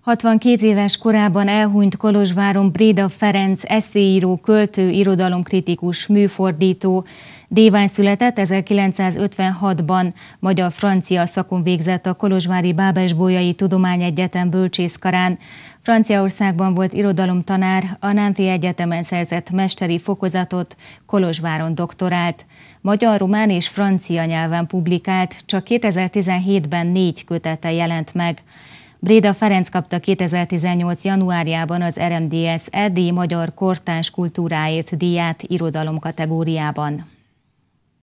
62 éves korában elhunyt Kolozsváron Bréda Ferenc eszéíró, költő, irodalomkritikus, műfordító. Dévány született 1956-ban, magyar-francia szakon végzett a Kolozsvári Bábesbólyai Tudományegyetem bölcsészkarán. Franciaországban volt irodalomtanár, a Nánti Egyetemen szerzett mesteri fokozatot, Kolozsváron doktorált. Magyar, román és francia nyelven publikált, csak 2017-ben négy kötete jelent meg. Bréda Ferenc kapta 2018. januárjában az RMDS Erdély Magyar Kortárs Kultúráért díját irodalom kategóriában.